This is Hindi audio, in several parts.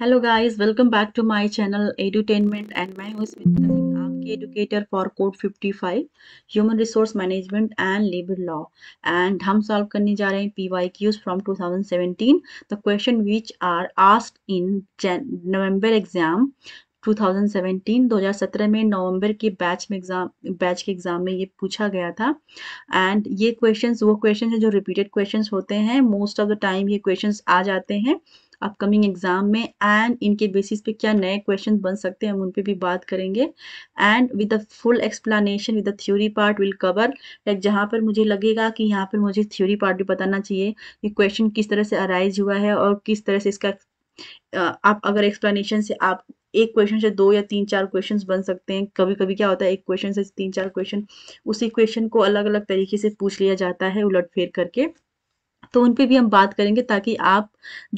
Hello guys welcome back to my channel edutainment and मैं हूं स्मिता सिंह आपके educator for code 55 human resource management and labour law and हम सॉल्व करने जा रहे हैं PYQs from 2017 the question which are asked in November exam 2017 2017 में नवंबर के बैच में एग्जाम बैच के एग्जाम में ये पूछा गया था एंड ये क्वेश्चंस वो क्वेश्चंस हैं जो रिपीटेड क्वेश्चंस होते हैं मोस्ट ऑफ द टाइम ये क्वेश्चंस आ जाते हैं अपकमिंग एग्जाम में एंड इनके बेसिस पे क्या नए क्वेश्चन बन सकते हैं हम उन पर भी बात करेंगे and with the full explanation with the theory part will cover like जहाँ पर मुझे लगेगा कि यहाँ पर मुझे थ्योरी पार्ट भी बताना चाहिए कि क्वेश्चन किस तरह से अराइज हुआ है और किस तरह से इसका आप अगर एक्सप्लेनेशन से आप एक क्वेश्चन से दो या तीन चार क्वेश्चंस बन सकते हैं कभी कभी क्या होता है एक क्वेश्चन से तीन चार क्वेश्चन उसी क्वेश्चन को अलग अलग तरीके से पूछ लिया जाता है उलट फेर करके तो उन पे भी हम बात करेंगे ताकि आप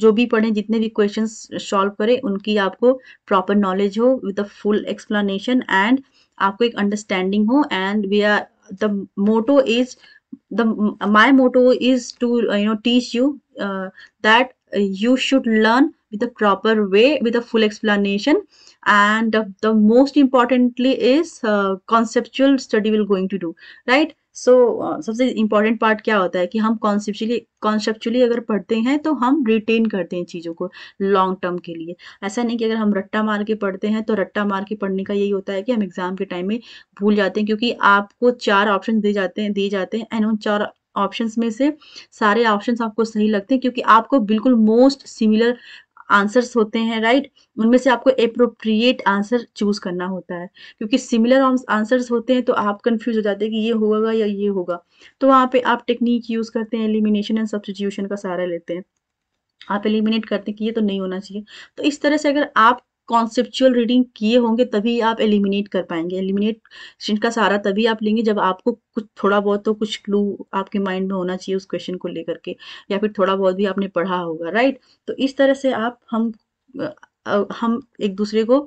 जो भी पढ़ें जितने भी क्वेश्चंस सॉल्व करें उनकी आपको प्रॉपर नॉलेज हो विद फुल एक्सप्लेनेशन एंड आपको एक अंडरस्टैंडिंग हो and we are the motto is the my motto is to you know teach you that you should learn with a proper way with a full explanation and the most importantly is conceptual study will going to do right so so, uh, सबसे इम्पॉर्टेंट पार्ट क्या होता है कि हम कॉन्सेप्चुअली कॉन्सेप्चुअली अगर पढ़ते हैं तो हम रिटेन करते हैं चीज़ों को लॉन्ग टर्म के लिए ऐसा नहीं कि अगर हम रट्टा मार के पढ़ते हैं तो रट्टा मार के पढ़ने का यही होता है कि हम एग्जाम के टाइम में भूल जाते हैं क्योंकि आपको चार ऑप्शन दिए जाते हैं दिए जाते हैं एंड उन चार ऑप्शंस में से सारे ऑप्शंस आपको सही लगते हैं क्योंकि आपको बिल्कुल मोस्ट सिमिलर आंसर्स होते हैं राइट उनमें से आपको अप्रोप्रिएट आंसर चूज करना होता है क्योंकि सिमिलर आंसर्स होते हैं तो आप कंफ्यूज हो जाते हैं कि ये होगा या ये होगा तो वहाँ पे आप टेक्निक यूज करते हैं एलिमिनेशन एंड सब्सटीट्यूशन का सहारा लेते हैं आप एलिमिनेट करते हैं कि ये तो नहीं होना चाहिए तो इस तरह से अगर आप कॉन्सेप्चुअल रीडिंग किए होंगे तभी आप एलिमिनेट कर पाएंगे एलिमिनेट का सहारा तभी आप लेंगे जब आपको कुछ थोड़ा बहुत तो कुछ क्लू आपके माइंड में होना चाहिए उस क्वेश्चन को लेकर के या फिर थोड़ा बहुत भी आपने पढ़ा होगा राइट तो इस तरह से आप हम हम एक दूसरे को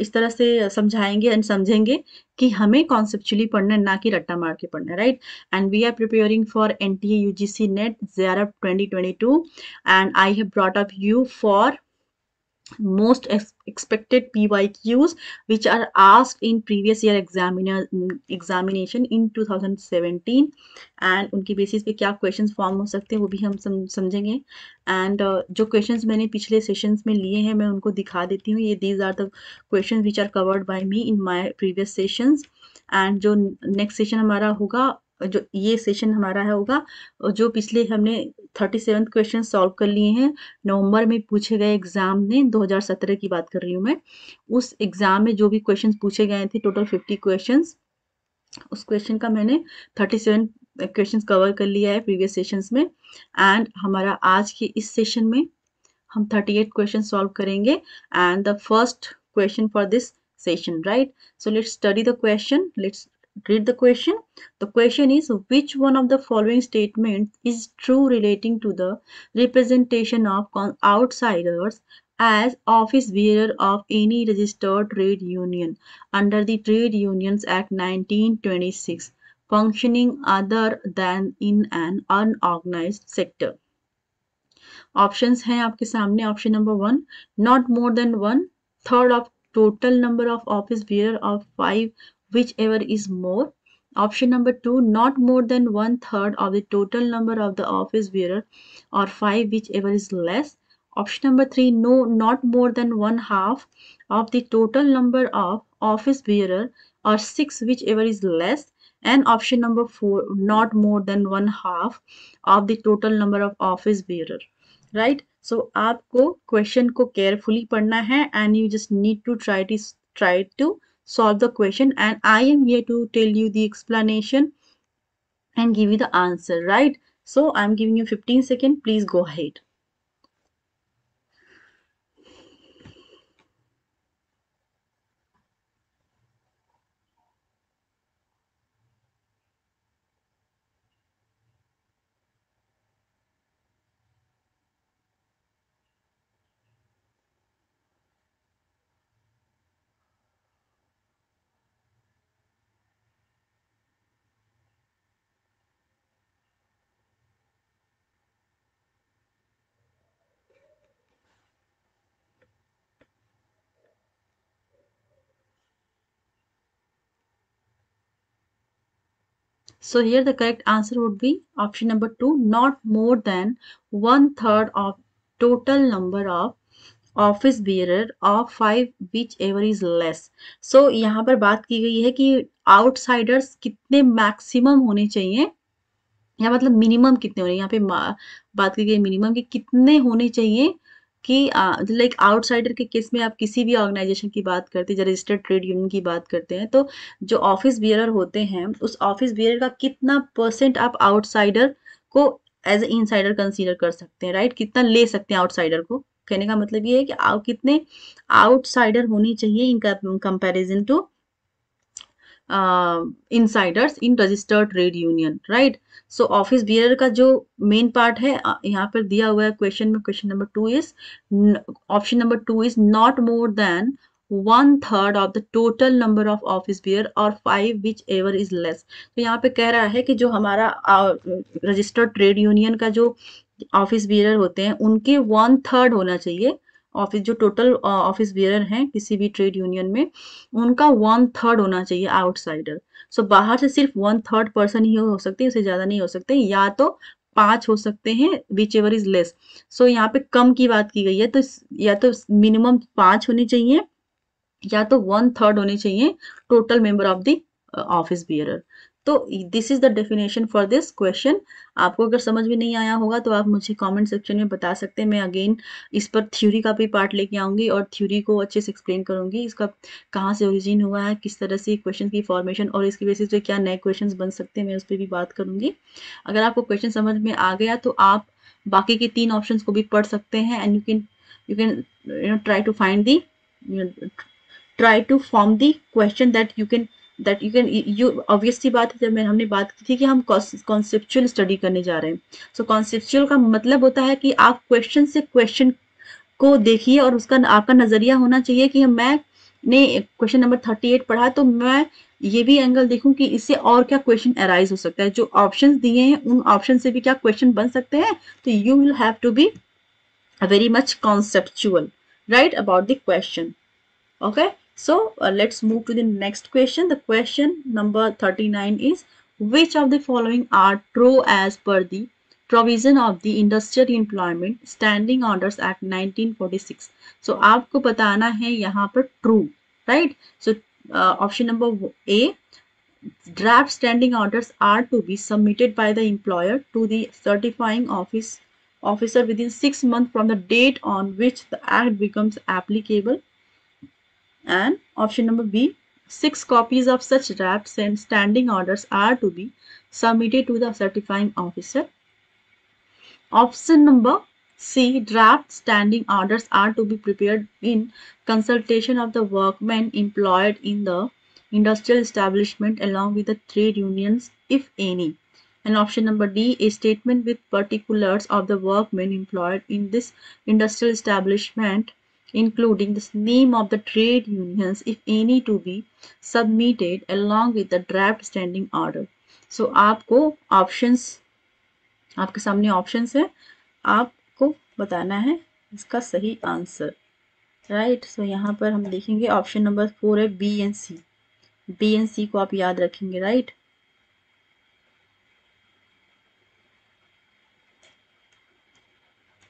इस तरह से समझाएंगे एंड समझेंगे कि हमें कॉन्सेप्चुअली पढ़ना है ना कि रट्टा मार के पढ़ना है right and we are preparing for N T A U G C NET J R F twenty twenty two and I have brought up you for most ex expected PYQs which are asked in previous year examiner mm, examination in 2017 and उनके बेसिस पे क्या क्वेश्चंस फॉर्म हो सकते हैं वो भी हम सम, समझेंगे एंड uh, जो क्वेश्चंस मैंने पिछले सेशंस में लिए हैं मैं उनको दिखा देती हूँ ये these are the questions which are covered by me in my previous sessions and जो नेक्स्ट सेशन हमारा होगा जो ये सेशन हमारा है होगा जो पिछले हमने थर्टी सेवन क्वेश्चन सॉल्व कर लिए हैं नवंबर में पूछे गए एग्जाम ने 2017 की बात कर रही हूँ मैं उस एग्जाम में जो भी क्वेश्चन पूछे गए थे टोटल फिफ्टी क्वेश्चन उस क्वेश्चन का मैंने थर्टी सेवन क्वेश्चन कवर कर लिया है प्रीवियस सेशंस में एंड हमारा आज के इस सेशन में हम थर्टी एट क्वेश्चन सॉल्व करेंगे and the first question for this session right so let's study the question let's read the question the question is which one of the following statements is true relating to the representation of outsiders as office bearer of any registered trade union under the trade unions act 1926 functioning other than in an unorganized sector options हैं आपके सामने option number one not more than one third total number of office bearer of five whichever is more. Option number two, not more than one third of the total number of the office bearer or five, whichever is less. Option number three, no, not more than one half of the total number of office bearer or six, whichever is less. And option number 4 not more than one half of the total number of office bearer. Right? so, आपको क्वेश्चन को केयरफुली पढ़ना है and you just need to try to try to solve the question and I am here to tell you the explanation and give you the answer right so I'm giving you 15 second please go ahead So here the correct answer would be option number 2 not more than 1/3 of total number of office bearer of five whichever is less so यहाँ पर बात की गई है कि आउटसाइडर्स कितने मैक्सिमम होने चाहिए या मतलब मिनिमम कितने होने यहाँ पे बात की गई मिनिमम के कितने होने चाहिए कि लाइक आउटसाइडर के केस में आप किसी भी ऑर्गेनाइजेशन की बात करते हैं रजिस्टर्ड ट्रेड यूनियन की बात करते हैं तो जो ऑफिस बियरर होते हैं उस ऑफिस बियरर का कितना परसेंट आप आउटसाइडर को एज ए इनसाइडर कंसीडर कर सकते हैं राइट कितना ले सकते हैं आउटसाइडर को कहने का मतलब ये है कि आप कितने आउटसाइडर होनी चाहिए इनका comparison to insiders in registered trade union right so office bearer का जो मेन पार्ट है uh, यहाँ पर दिया हुआ है क्वेश्चन में question number two is option number two is not more than one third of the total number of office bearer और five whichever is less तो यहाँ पे कह रहा है कि जो हमारा रजिस्टर्ड ट्रेड यूनियन का जो ऑफिस बियर होते हैं उनके वन थर्ड होना चाहिए ऑफिस जो टोटल ऑफिस बियर है किसी भी ट्रेड यूनियन में उनका वन थर्ड होना चाहिए आउटसाइडर सो so, बाहर से सिर्फ वन थर्ड पर्सन ही हो सकते हैं उसे ज़्यादा नहीं हो सकते या तो पांच हो सकते हैं whichever is less so यहाँ पे कम की बात की गई है तो या तो मिनिमम पांच होने चाहिए या तो वन थर्ड होने चाहिए total member of the office uh, bearer तो this is the definition for this question आपको अगर समझ में नहीं आया होगा तो आप मुझे कमेंट सेक्शन में बता सकते हैं मैं अगेन इस पर थ्योरी का भी पार्ट लेके आऊंगी और थ्योरी को अच्छे से एक्सप्लेन करूंगी इसका कहाँ से ओरिजिन हुआ है किस तरह से क्वेश्चन की फॉर्मेशन और इसकी बेसिस पे क्या नए क्वेश्चन बन सकते हैं मैं उस पर भी बात करूंगी अगर आपको क्वेश्चन समझ में आ गया तो आप बाकी के तीन ऑप्शन को भी पढ़ सकते हैं and you can you can you know try to find the try to form the question that you can that you can you obviously बात है जब मैं हमने बात की थी कि हम कॉन्सेप्चुअल स्टडी करने जा रहे हैं सो so, कॉन्सेप्चुअल का मतलब होता है कि आप क्वेश्चन से क्वेश्चन को देखिए और उसका आपका नजरिया होना चाहिए कि मैं ने क्वेश्चन नंबर थर्टी एट पढ़ा तो मैं ये भी एंगल देखूं कि इससे और क्या क्वेश्चन अराइज हो सकता है जो ऑप्शन दिए हैं उन ऑप्शन से भी क्या क्वेश्चन बन सकते हैं तो you will have to be very much conceptual right about the question okay So uh, let's move to the next question. The question number 39 is which of the following are true as per the provision of the industrial employment standing orders act 1946 so आपको बताना है यहाँ पर true right so uh, option number A draft standing orders are to be submitted by the employer to the certifying office officer within 6 months from the date on which the act becomes applicable and option number B six copies of such drafts and standing orders are to be submitted to the certifying officer. Option number C draft standing orders are to be prepared in consultation of the workmen employed in the industrial establishment along with the trade unions if any. And option number D, a statement with particulars of the workmen employed in this industrial establishment including the name of the trade unions if any to be submitted along with the draft standing order so, aapko options aapke samne options hai aapko batana hai iska sahi answer right so यहाँ पर हम देखेंगे ऑप्शन नंबर फोर है B and C B and C को आप याद रखेंगे right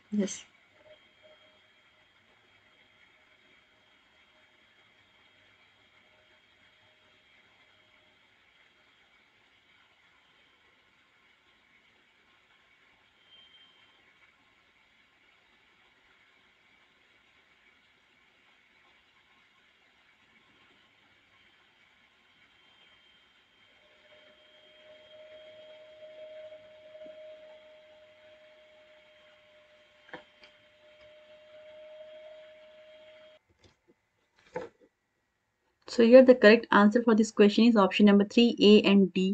right? yes so yeah the correct answer for this question is option number three A and D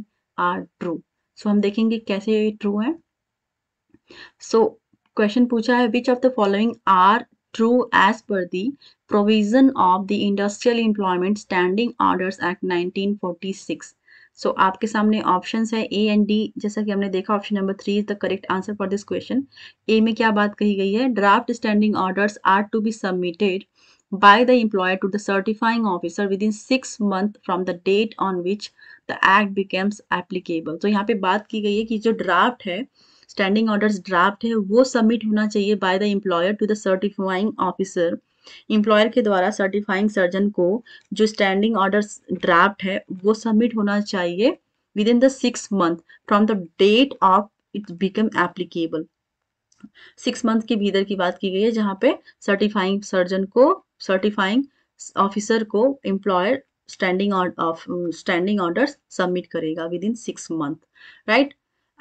are true so हम देखेंगे कैसे ये ट्रू है सो so, क्वेश्चन पूछा है which of the following are true as per the provision of the industrial employment standing order act nineteen forty six so आपके सामने ऑप्शन है ए एंड डी जैसा कि हमने देखा option number three is the correct answer for this question A में क्या बात कही गई है draft standing order are to be submitted by the employer to the certifying officer within six month from the date on which the act becomes applicable so तो यहाँ पे बात की गई है कि जो draft है स्टैंडिंग ऑर्डर्स ड्राफ्ट है वो सबमिट होना चाहिए by the employer to the certifying officer employer के द्वारा सर्टिफाइंग सर्जन को जो स्टैंडिंग ऑर्डर्स ड्राफ्ट है वो सबमिट होना चाहिए within the six month from the date of it become applicable six month के भीतर की बात की गई है जहाँ पे सर्टिफाइंग सर्जन को सर्टिफाइंग ऑफिसर को employer standing standing orders submit करेगा within six month right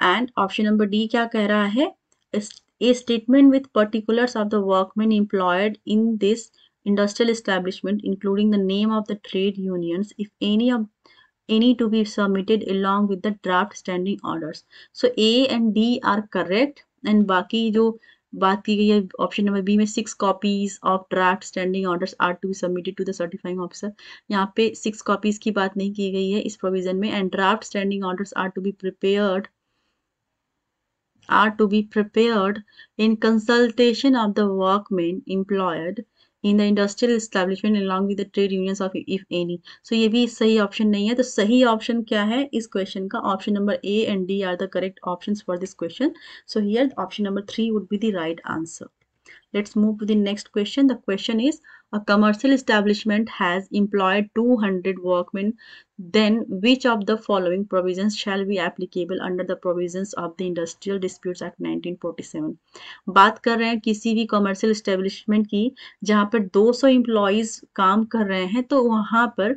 and option number D क्या कह रहा है a statement with particulars of the workman employed in this industrial establishment including the name of the trade union if any of any to be submitted along with the draft standing order so A and D are correct and बाकी जो बात की गई है ऑप्शन नंबर बी में six copies of draft standing orders are to be submitted to the certifying officer यहाँ पे सिक्स कॉपीज की बात नहीं की गई है इस प्रोविजन में and draft standing orders are to be prepared are to be prepared in consultation of the workman employed in the industrial establishment along with trade union of if any so ये भी सही ऑप्शन नहीं है तो सही ऑप्शन क्या है इस क्वेश्चन का option number A and D are the correct option for this question so here option number three would be the right answer let's move to the next question the question is a commercial establishment has employed 200 workmen, then which of the following provisions shall be applicable under the provisions of the Industrial Disputes Act 1947? baat kar rahe hain kisi bhi commercial establishment ki jahan par 200 employees kaam kar rahe hain to wahan par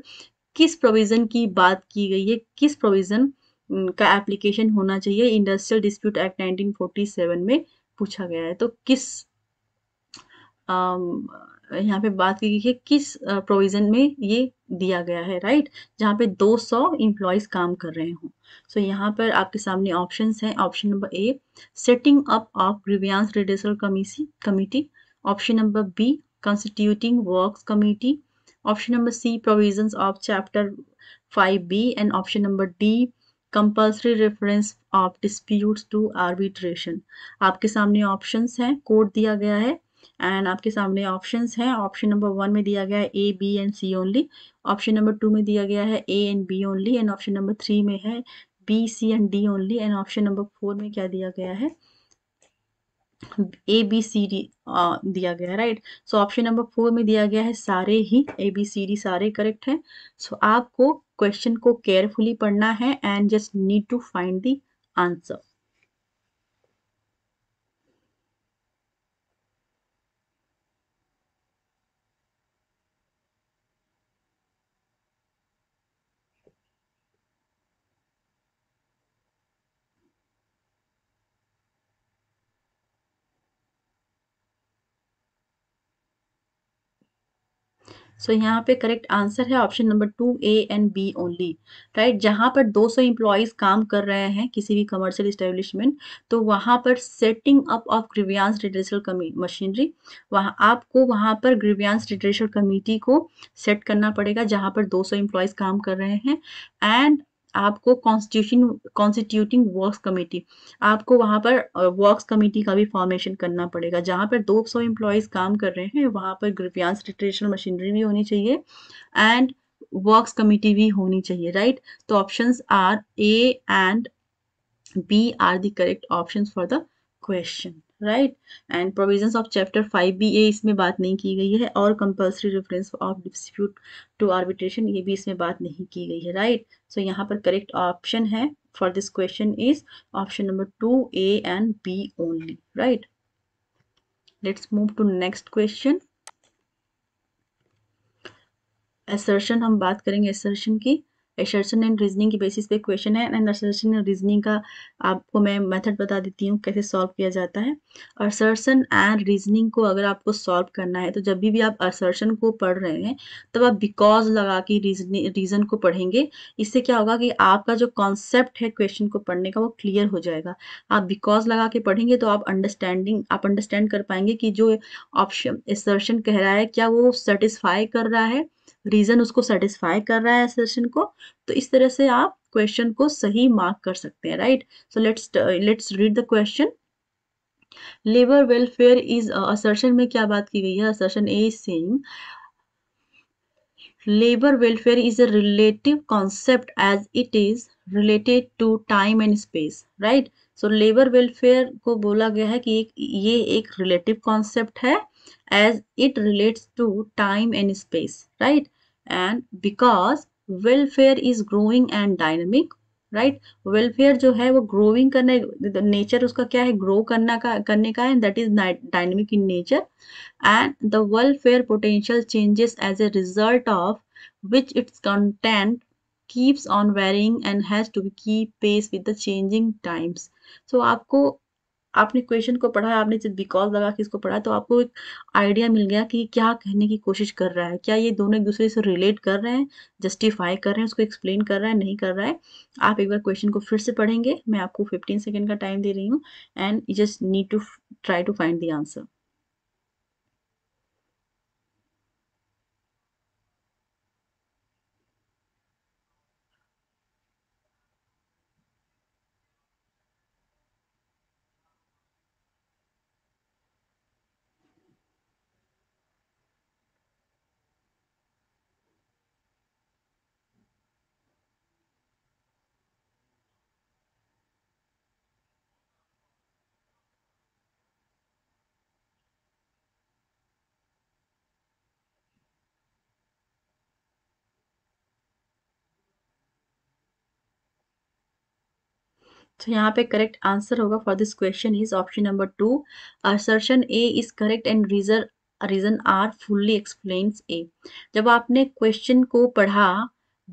kis provision ki baat ki gayi hai kis provision का एप्लीकेशन होना चाहिए इंडस्ट्रियल डिस्प्यूट एक्ट 1947 में पूछा गया है तो किस आम, यहाँ पे बात की गई है किस प्रोविजन में ये दिया गया है राइट जहाँ पे 200 सौ इम्प्लॉयज काम कर रहे हों सो so, यहाँ पर आपके सामने ऑप्शंस हैं option number A setting up of grievance redressal कमीसी committee option number B constituting work committee option number C provision of chapter five B and option number D compulsory reference of dispute to arbitration आपके सामने ऑप्शन हैं कोड दिया गया है एंड आपके सामने ऑप्शन है ऑप्शन नंबर वन में दिया गया है A B and C only option number two में दिया गया है A and B only and option number three में है B C and D only and option number four में क्या दिया गया है ए बी सी डी दिया गया right so option number four में दिया गया है सारे ही ए बी सी डी सारे करेक्ट हैं सो so, आपको क्वेश्चन को केयरफुली पढ़ना है and just need to find the answer so so, यहाँ पे करेक्ट आंसर है option number two A and B only right जहाँ पर 200 सौ एम्प्लॉयज काम कर रहे हैं किसी भी कमर्शियल इस्टेब्लिशमेंट तो वहाँ पर setting up of grievance redressal machinery वहाँ आपको वहाँ पर ग्रीवियांस रिड्रेशल कमेटी को सेट करना पड़ेगा जहाँ पर 200 सौ एम्प्लॉयज काम कर रहे हैं एंड आपको कॉन्स्टिट्यूशन कॉन्स्टिट्यूटिंग वर्क्स कमेटी आपको वहां पर वर्क्स कमेटी का भी फॉर्मेशन करना पड़ेगा जहां पर 200 सौ एम्प्लॉयज़ काम कर रहे हैं वहां पर ग्रिपियांस रिट्रेशनल मशीनरी भी होनी चाहिए एंड वर्क्स कमेटी भी होनी चाहिए राइट right? तो option are A and B are the correct option for the question right and provision of chapter five B A इसमें बात नहीं की गई है और compulsory reference of dispute to arbitration ये भी इसमें बात नहीं की गई है राइट सो so, यहाँ पर करेक्ट ऑप्शन है for this question is option number two A and B only right let's move to next question assertion हम बात करेंगे एसर्शन की एसर्सन एंड रीजनिंग की बेसिस पे क्वेश्चन है एंड असर्शन एंड रीजनिंग का आपको मैं मेथड बता देती हूँ कैसे सॉल्व किया जाता है असर्सन एंड रीजनिंग को अगर आपको सॉल्व करना है तो जब भी, भी आप असर्सन को पढ़ रहे हैं तब आप बिकॉज लगा के रीजनिंग रीजन को पढ़ेंगे इससे क्या होगा कि आपका जो कॉन्सेप्ट है क्वेश्चन को पढ़ने का वो क्लियर हो जाएगा आप बिकॉज लगा के पढ़ेंगे तो आप अंडरस्टैंडिंग आप अंडरस्टैंड कर पाएंगे कि जो ऑप्शन एसर्शन कह रहा है क्या वो सेटिस्फाई कर रहा है रीजन उसको सेटिस्फाई कर रहा है सेशन को तो इस तरह से आप क्वेश्चन को सही मार्क कर सकते हैं right so let's let's read the question labour welfare is assertion में क्या बात की गई है असर्शन ए सिंह labour welfare is a relative concept as it is related to time and space right so labour welfare को बोला गया है कि ये एक रिलेटिव कॉन्सेप्ट है as it relates to time and space, right? And because welfare is growing and dynamic, right right? Welfare जो है वो ग्रोइंग करने नेचर उसका क्या है ग्रो करना का करने का है that is dynamic in nature and the welfare potential changes as a result of which its content keeps on varying and has to be keep pace with the changing times so आपको आपने क्वेश्चन को पढ़ा आपने जब बिकॉज लगा के इसको पढ़ा तो आपको एक आइडिया मिल गया कि क्या कहने की कोशिश कर रहा है क्या ये दोनों एक दूसरे से रिलेट कर रहे हैं जस्टिफाई कर रहे हैं उसको एक्सप्लेन कर रहा है नहीं कर रहा है आप एक बार क्वेश्चन को फिर से पढ़ेंगे मैं आपको फिफ्टीन सेकेंड का टाइम दे रही हूँ and you just need to try to find the answer तो यहाँ पे करेक्ट आंसर होगा for this question is option number two assertion A is correct and reason reason are fully explain A जब आपने क्वेश्चन को पढ़ा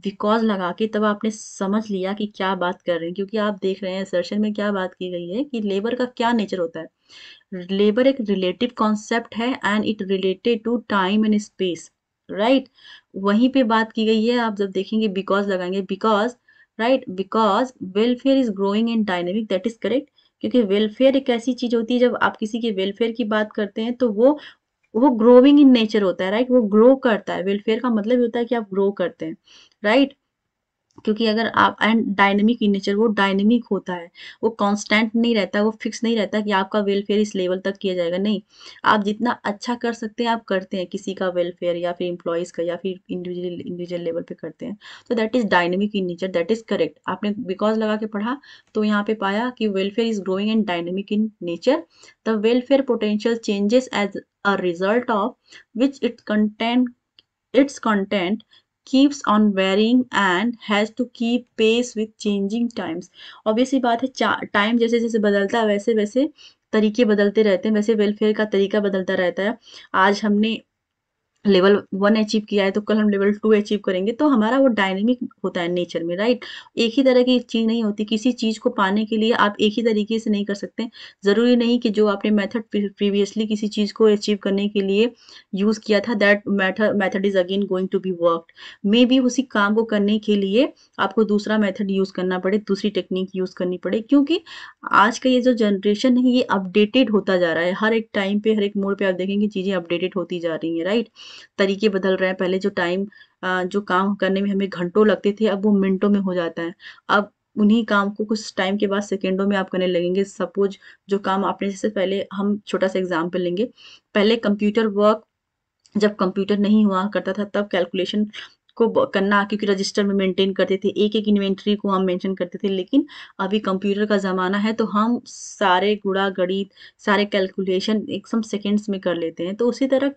बिकॉज लगा के तब आपने समझ लिया कि क्या बात कर रहे हैं क्योंकि आप देख रहे हैं सर्शन में क्या बात की गई है कि लेबर का क्या नेचर होता है लेबर एक रिलेटिव कॉन्सेप्ट है and it related to time and space right वहीं पे बात की गई है आप जब देखेंगे बिकॉज लगाएंगे because right because welfare is growing in dynamic that is correct क्योंकि वेलफेयर एक ऐसी चीज होती है जब आप किसी के वेलफेयर की बात करते हैं तो वो वो ग्रोविंग इन नेचर होता है राइट right? वो ग्रो करता है वेलफेयर का मतलब होता है कि आप ग्रो करते हैं राइट क्योंकि अगर आप एंड डायनेमिक इन नेचर वो डायनेमिक होता है वो कांस्टेंट नहीं रहता वो फिक्स नहीं रहता कि आपका वेलफेयर इस लेवल तक किया जाएगा नहीं आप जितना अच्छा कर सकते हैं आप करते हैं किसी का वेलफेयर या फिर इम्प्लॉयज़ का या फिर इंडिविजुअल इंडिविजुअल लेवल पे करते हैं तो that is dynamic in nature that is correct आपने बिकॉज लगा के पढ़ा तो यहाँ पे पाया कि welfare is growing and dynamic in nature the welfare potential changes as a result of which it content its content keeps on varying and has to keep pace with changing times obviously बात है time जैसे जैसे बदलता है वैसे वैसे तरीके बदलते रहते हैं वैसे वेलफेयर का तरीका बदलता रहता है आज हमने लेवल वन अचीव किया है तो कल हम लेवल टू अचीव करेंगे तो हमारा वो डायनेमिक होता है नेचर में राइट एक ही तरह की चीज़ नहीं होती किसी चीज़ को पाने के लिए आप एक ही तरीके से नहीं कर सकते ज़रूरी नहीं कि जो आपने मेथड प्रीवियसली किसी चीज़ को अचीव करने के लिए यूज़ किया था that method method is again going to be worked maybe उसी काम को करने के लिए आपको दूसरा मैथड यूज़ करना पड़े दूसरी टेक्निक यूज़ करनी पड़े क्योंकि आज का ये जो जनरेशन है ये अपडेटेड होता जा रहा है हर एक टाइम पे हर एक मोड पे आप देखेंगे चीज़ें अपडेटेड होती जा रही है राइट तरीके बदल रहे हैं पहले जो टाइम जो काम करने में हमें घंटों लगते थे अब वो मिनटों में हो जाता है अब उन्हीं काम को कुछ टाइम के बाद सेकेंडों में आप करने लगेंगे सपोज जो काम आपने जैसे पहले हम छोटा सा एग्जाम्पल लेंगे पहले कंप्यूटर वर्क जब कंप्यूटर नहीं हुआ करता था तब कैलकुलेशन को करना क्योंकि रजिस्टर में मेंटेन करते थे एक एक इन्वेंट्री को हम मेंशन करते थे लेकिन अभी कंप्यूटर का ज़माना है तो हम सारे गुड़ा गणित सारे कैलकुलेशन सम सेकेंड्स में कर लेते हैं तो उसी तरह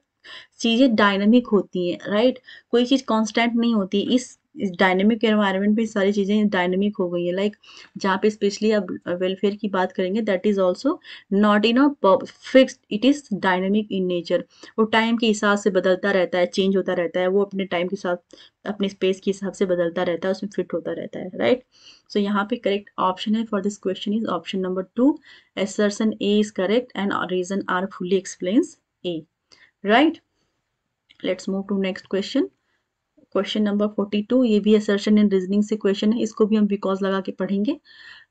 चीज़ें डायनेमिक होती हैं राइट कोई चीज़ कांस्टेंट नहीं होती इस इस डायनेमिक एनवायरनमेंट में सारी चीज़ें डायनेमिक हो गई है लाइक like, जहाँ पे स्पेशली अब वेलफेयर की बात करेंगे that is also not in a fixed it is dynamic in nature वो टाइम के हिसाब से बदलता रहता है चेंज होता रहता है वो अपने टाइम के साथ अपने स्पेस के हिसाब से बदलता रहता है उसमें फिट होता रहता है राइट सो यहाँ पे करेक्ट ऑप्शन है for this question is option number two assertion A is correct and reason are fully explains A right let's move to next question question number 42 ये भी असर्शन एंड रीजनिंग से क्वेश्चन है इसको भी हम बिकॉज लगा के पढ़ेंगे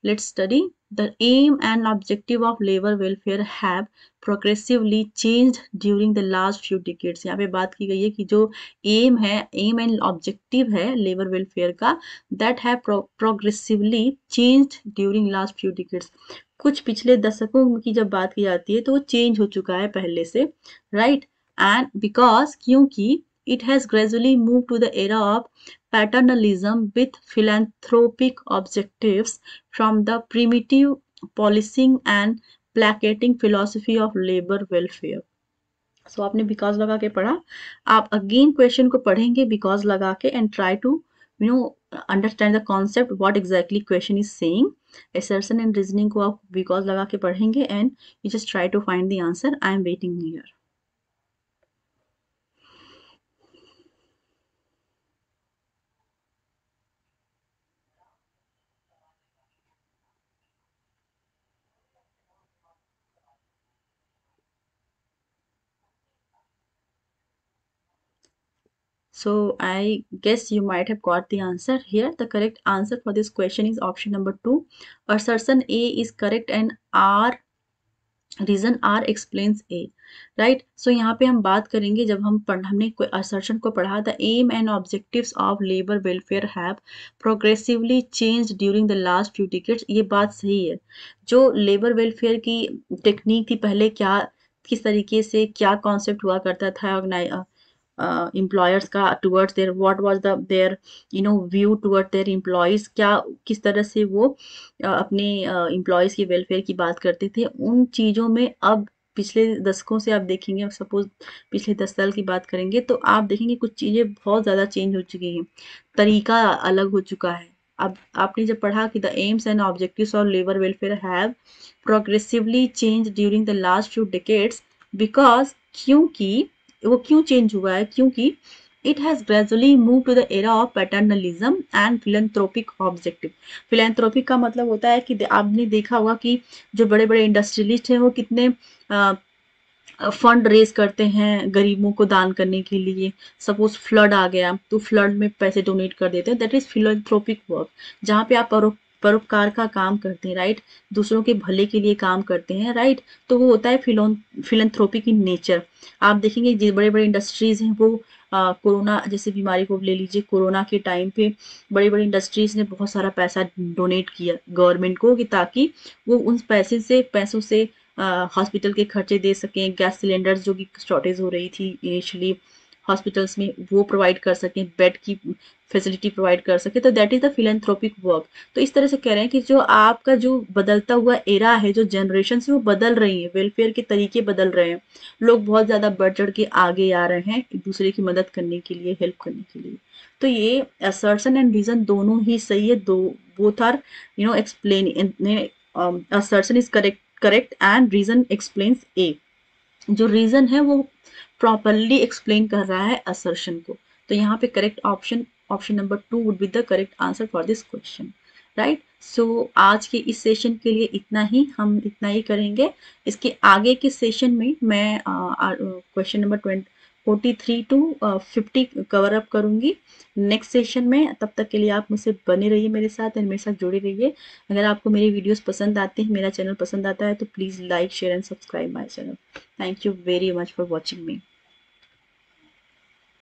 let's study the aim and objective of labour welfare have progressively changed during the last few decades यहाँ पे बात की गई है कि जो एम है एम एंड ऑब्जेक्टिव है लेबर वेलफेयर का दैट है progressively changed during last few decades कुछ पिछले दशकों की जब बात की जाती है तो वो चेंज हो चुका है पहले से right and because kyunki it has gradually moved to the era of paternalism with philanthropic objectives from the primitive policing and placating philosophy of labor welfare so aapne because laga ke padha aap again question ko padhenge because laga ke and try to you know understand the concept what exactly question is saying assertion and reasoning ko aap because laga ke padhenge and you just try to find the answer i am waiting here So I guess you might have got the answer here. The correct answer for this question is option number 2. Assertion A is correct and R reason are explains A right so यहाँ पे हम बात करेंगे जब हम पढ़ हमने असर्शन को पढ़ा the aim and objective of labour welfare have progressively change during the last few decades ये बात सही है जो लेबर वेलफेयर की टेक्निक थी पहले क्या किस तरीके से क्या कॉन्सेप्ट हुआ करता था uh, employers का towards their what was the their you know view towards their employees क्या किस तरह से वो uh, अपने uh, employees की welfare की बात करते थे उन चीज़ों में अब पिछले दशकों से आप देखेंगे सपोज पिछले दस साल की बात करेंगे तो आप देखेंगे कुछ चीज़ें बहुत ज़्यादा चेंज हो चुकी हैं तरीका अलग हो चुका है अब आपने जब पढ़ा कि the aims and objectives of labour welfare have progressively change during the last few decades because क्योंकि वो क्यों चेंज हुआ है क्योंकि it has gradually move to the era of paternalism and philanthropic objective philanthropic का मतलब होता है कि आपने देखा होगा कि जो बड़े बड़े इंडस्ट्रियलिस्ट हैं वो कितने फंड रेज करते हैं गरीबों को दान करने के लिए सपोज फ्लड आ गया तो फ्लड में पैसे डोनेट कर देते हैं दैट इज फिलेंथ्रोपिक वर्क जहाँ पे आप परोपकार का काम करते हैं राइट दूसरों के भले के लिए काम करते हैं राइट तो वो होता है फिलोन फिलंथ्रोपी की नेचर आप देखेंगे जिस बड़े बड़े इंडस्ट्रीज हैं वो कोरोना जैसे बीमारी को ले लीजिए कोरोना के टाइम पे बड़ी बड़ी इंडस्ट्रीज ने बहुत सारा पैसा डोनेट किया गवर्नमेंट को कि ताकि वो उन पैसे से पैसों से हॉस्पिटल के खर्चे दे सकें गैस सिलेंडर्स जो कि शॉर्टेज हो रही थी इनिशियली हॉस्पिटल्स में वो प्रोवाइड कर सकें बेड की फैसिलिटी प्रोवाइड कर सके तो that is the philanthropic work तो इस तरह से कह रहे हैं कि जो आपका जो बदलता हुआ एरा है जो जनरेशन है वो बदल रही है वेलफेयर के तरीके बदल रहे हैं लोग बहुत ज़्यादा बढ़ चढ़ के आगे आ रहे हैं एक दूसरे की मदद करने के लिए हेल्प करने के लिए तो ये असर्सन एंड रीजन दोनों ही सही है दो both are you know explain assertion is correct correct and reason explains A जो रीज़न है वो प्रॉपरली एक्सप्लेन कर रहा है असर्शन को तो यहाँ पे correct option option number two would be the correct answer for this question right so आज के इस सेशन के लिए इतना ही हम इतना ही करेंगे इसके आगे के सेशन में मैं question number twenty forty three to fifty cover up करूंगी नेक्स्ट सेशन में तब तक के लिए आप मुझसे बने रहिए मेरे साथ एंड मेरे साथ जुड़े रहिए अगर आपको मेरी वीडियोस पसंद आते हैं मेरा चैनल पसंद आता है तो please like share and subscribe my channel thank you very much for watching me